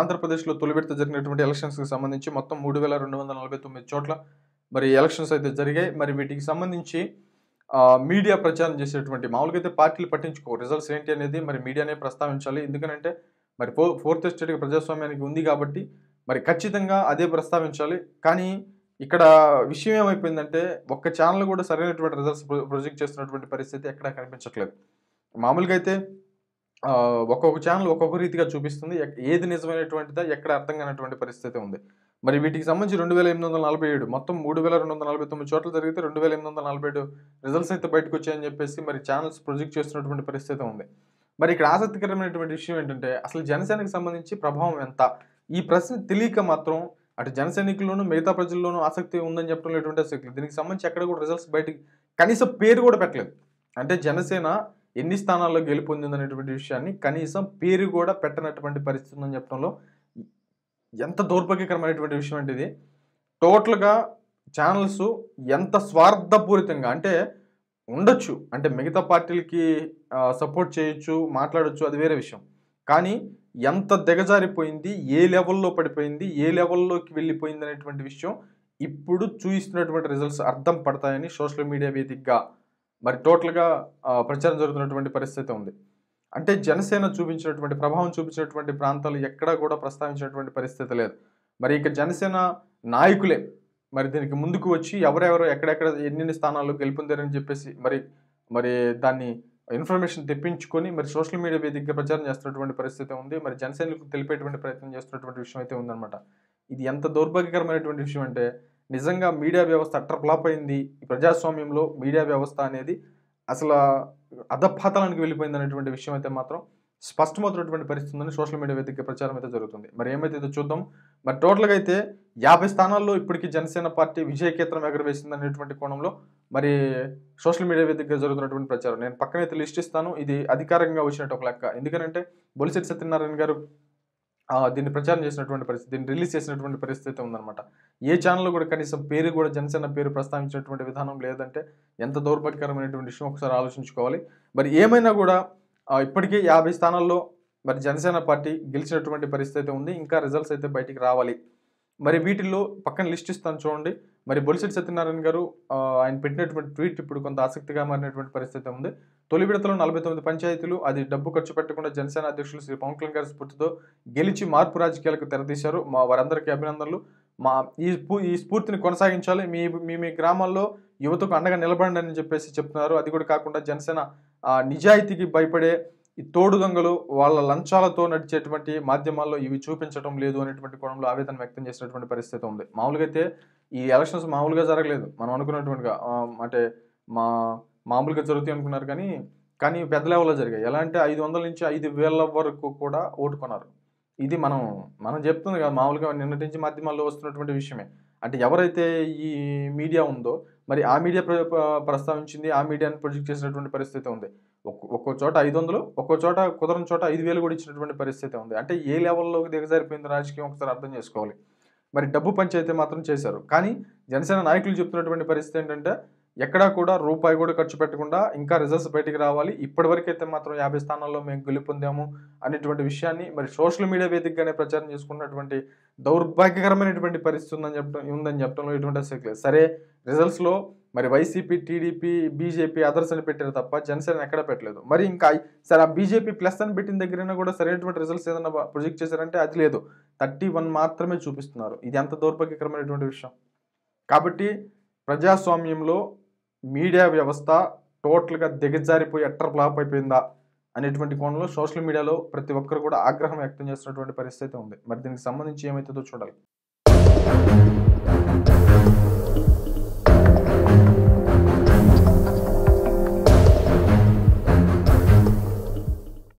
ఆంధ్రప్రదేశ్లో తొలి విడత జరిగినటువంటి ఎలక్షన్స్కి సంబంధించి మొత్తం మూడు వేల రెండు వందల నలభై తొమ్మిది చోట్ల మరి ఎలక్షన్స్ అయితే జరిగాయి మరి వీటికి సంబంధించి మీడియా ప్రచారం చేసేటువంటి మామూలుగా అయితే పార్టీలు పట్టించుకో రిజల్ట్స్ ఏంటి అనేది మరి మీడియానే ప్రస్తావించాలి ఎందుకంటే మరి ఫో ఫోర్త్ స్టేట్కి ప్రజాస్వామ్యానికి ఉంది కాబట్టి మరి ఖచ్చితంగా అదే ప్రస్తావించాలి కానీ ఇక్కడ విషయం ఏమైపోయిందంటే ఒక్క ఛానల్ కూడా సరైనటువంటి రిజల్ట్స్ ప్రొజెక్ట్ చేస్తున్నటువంటి పరిస్థితి ఎక్కడా కనిపించట్లేదు మామూలుగా అయితే ఒక్కొక్క ఛానల్ ఒక్కొక్క రీతిగా చూపిస్తుంది ఏది నిజమైనటువంటిదా ఎక్కడ అర్థం కానటువంటి పరిస్థితి ఉంది మరి వీటికి సంబంధించి రెండు వేల ఎనిమిది వందల నలభై ఏడు మొత్తం మూడు వేల రెండు వందల నలభై తొమ్మిది చోట్ల జరిగితే రెండు వేల ఎనిమిది వందల నలభై ఏడు రిజల్ట్స్ అయితే బయటకు వచ్చాయని చెప్పేసి మరి ఛానల్స్ ప్రొజెక్ట్ చేస్తున్నటువంటి పరిస్థితి ఉంది మరి ఇక్కడ ఆసక్తికరమైనటువంటి విషయం ఏంటంటే అసలు జనసేనకు సంబంధించి ప్రభావం ఎంత ఈ ప్రశ్న తెలియక మాత్రం అటు జన సైనికుల్లోనూ మిగతా ప్రజల్లోనూ ఆసక్తి ఉందని చెప్పడం లేటువంటి దీనికి సంబంధించి ఎక్కడ కూడా రిజల్ట్స్ బయటికి కనీసం పేరు కూడా పెట్టలేదు అంటే జనసేన ఎన్ని స్థానాల్లో గెలుపొందిందనేటువంటి విషయాన్ని కనీసం పేరు కూడా పెట్టనటువంటి పరిస్థితి ఉందని చెప్పడంలో ఎంత దౌర్భాగ్యకరమైనటువంటి విషయం అంటే ఇది టోటల్గా ఛానల్స్ ఎంత స్వార్థపూరితంగా అంటే ఉండొచ్చు అంటే మిగతా పార్టీలకి సపోర్ట్ చేయొచ్చు మాట్లాడచ్చు అది వేరే విషయం కానీ ఎంత దిగజారిపోయింది ఏ లెవెల్లో పడిపోయింది ఏ లెవెల్లోకి వెళ్ళిపోయింది అనేటువంటి విషయం ఇప్పుడు చూయిస్తున్నటువంటి రిజల్ట్స్ అర్థం పడతాయని సోషల్ మీడియా వేదికగా మరి టోటల్గా ప్రచారం జరుగుతున్నటువంటి పరిస్థితి ఉంది అంటే జనసేన చూపించినటువంటి ప్రభావం చూపించినటువంటి ప్రాంతాలు ఎక్కడా కూడా ప్రస్తావించినటువంటి పరిస్థితి లేదు మరి ఇక జనసేన నాయకులే మరి దీనికి ముందుకు వచ్చి ఎవరెవరు ఎక్కడెక్కడ ఎన్నెన్ని స్థానాలు గెలుపొందారని చెప్పేసి మరి మరి దాన్ని ఇన్ఫర్మేషన్ తెప్పించుకొని మరి సోషల్ మీడియా వేదికగా ప్రచారం చేస్తున్నటువంటి పరిస్థితి ఉంది మరి జనసేనకు తెలిపేటువంటి ప్రయత్నం చేస్తున్నటువంటి విషయం అయితే ఉందన్నమాట ఇది ఎంత దౌర్భాగ్యకరమైనటువంటి విషయం అంటే నిజంగా మీడియా వ్యవస్థ అట్టర్ ఫ్లాప్ అయింది ప్రజాస్వామ్యంలో మీడియా వ్యవస్థ అనేది అసలు అధపాతలానికి వెళ్ళిపోయింది అనేటువంటి విషయం అయితే మాత్రం స్పష్టమవుతున్నటువంటి పరిస్థితి ఉందని సోషల్ మీడియా వేదిక ప్రచారం అయితే జరుగుతుంది మరి ఏమైతే చూద్దాం మరి టోటల్గా అయితే యాభై స్థానాల్లో ఇప్పటికీ జనసేన పార్టీ విజయకేత్రం ఎగరవేసింది అనేటువంటి కోణంలో మరి సోషల్ మీడియా వేదికగా జరుగుతున్నటువంటి ప్రచారం నేను పక్కనైతే లిస్ట్ ఇస్తాను ఇది అధికారికంగా వచ్చినట్టు ఒక లెక్క ఎందుకంటే బొలిసెట్టి సత్యనారాయణ గారు దీన్ని ప్రచారం చేసినటువంటి పరిస్థితి దీన్ని రిలీజ్ చేసినటువంటి పరిస్థితి ఉందన్నమాట ఏ ఛానల్ కూడా కనీసం పేరు కూడా జనసేన పేరు ప్రస్తావించినటువంటి విధానం లేదంటే ఎంత దౌర్భాగ్యకరమైనటువంటి విషయం ఒకసారి ఆలోచించుకోవాలి మరి ఏమైనా కూడా ఇప్పటికీ యాభై స్థానాల్లో మరి జనసేన పార్టీ గెలిచినటువంటి పరిస్థితి ఉంది ఇంకా రిజల్ట్స్ అయితే బయటికి రావాలి మరి వీటిల్లో పక్కన లిస్ట్ ఇస్తాను చూడండి మరి బొలిసెట్ సత్యనారాయణ గారు ఆయన పెట్టినటువంటి ట్వీట్ ఇప్పుడు కొంత ఆసక్తిగా మారినటువంటి పరిస్థితి ఉంది తొలి విడతలో నలభై తొమ్మిది పంచాయతీలు అది డబ్బు ఖర్చు పెట్టకుండా జనసేన అధ్యక్షులు శ్రీ పవన్ కళ్యాణ్ గారి స్ఫూర్తితో గెలిచి మార్పు రాజకీయాలకు తెరదీశారు మా వారందరికీ అభినందనలు మా ఈ ఈ స్ఫూర్తిని కొనసాగించాలి మీ మీ మీ గ్రామాల్లో యువతకు అండగా నిలబడండి అని చెప్పేసి చెప్తున్నారు అది కూడా కాకుండా జనసేన నిజాయితీకి భయపడే ఈ తోడు దొంగలు వాళ్ళ లంచాలతో నడిచేటువంటి మాధ్యమాల్లో ఇవి చూపించడం లేదు అనేటువంటి కోణంలో ఆవేదన వ్యక్తం చేసినటువంటి పరిస్థితి ఉంది మామూలుగా అయితే ఈ ఎలక్షన్స్ మామూలుగా జరగలేదు మనం అనుకున్నటువంటిగా అంటే మా మామూలుగా జరుగుతాయి అనుకున్నారు కానీ కానీ పెద్ద లెవెల్లో జరిగాయి ఎలా అంటే ఐదు వందల నుంచి ఐదు వేల వరకు కూడా ఓటు కొన్నారు ఇది మనం మనం చెప్తుంది కదా మామూలుగా నిన్నటి నుంచి మాధ్యమాల్లో వస్తున్నటువంటి విషయమే అంటే ఎవరైతే ఈ మీడియా ఉందో మరి ఆ మీడియా ప్రస్తావించింది ఆ మీడియాని ప్రొజెక్ట్ చేసినటువంటి పరిస్థితి ఉంది ఒక్కో చోట ఐదు వందలు ఒక్కో చోట కుదరని చోట ఐదు వేలు కూడా ఇచ్చినటువంటి పరిస్థితి ఉంది అంటే ఏ లెవెల్లోకి దిగజారిపోయింది రాజకీయం ఒకసారి అర్థం చేసుకోవాలి మరి డబ్బు అయితే మాత్రం చేశారు కానీ జనసేన నాయకులు చెప్తున్నటువంటి పరిస్థితి ఏంటంటే ఎక్కడా కూడా రూపాయి కూడా ఖర్చు పెట్టకుండా ఇంకా రిజల్ట్స్ బయటికి రావాలి ఇప్పటివరకైతే మాత్రం యాభై స్థానాల్లో మేము గెలుపొందాము అనేటువంటి విషయాన్ని మరి సోషల్ మీడియా వేదికగానే ప్రచారం చేసుకున్నటువంటి దౌర్భాగ్యకరమైనటువంటి పరిస్థితి ఉందని చెప్పడం ఉందని చెప్పడంలో ఎటువంటి సరే రిజల్ట్స్లో మరి వైసీపీ టీడీపీ బీజేపీ అదర్స్ అని పెట్టారు తప్ప జనసేన ఎక్కడ పెట్టలేదు మరి ఇంకా సరే ఆ బీజేపీ ప్లస్ అని పెట్టిన దగ్గరైనా కూడా సరైనటువంటి రిజల్ట్స్ ఏదైనా ప్రొజెక్ట్ చేశారంటే అది లేదు థర్టీ మాత్రమే చూపిస్తున్నారు ఇది ఎంత దౌర్భాగ్యకరమైనటువంటి విషయం కాబట్టి ప్రజాస్వామ్యంలో మీడియా వ్యవస్థ టోటల్గా దిగజారిపోయి ఎట్టర్ ఫ్లాప్ అయిపోయిందా అనేటువంటి కోణంలో సోషల్ మీడియాలో ప్రతి ఒక్కరు కూడా ఆగ్రహం వ్యక్తం చేస్తున్నటువంటి పరిస్థితి ఉంది మరి దీనికి సంబంధించి ఏమవుతుందో చూడాలి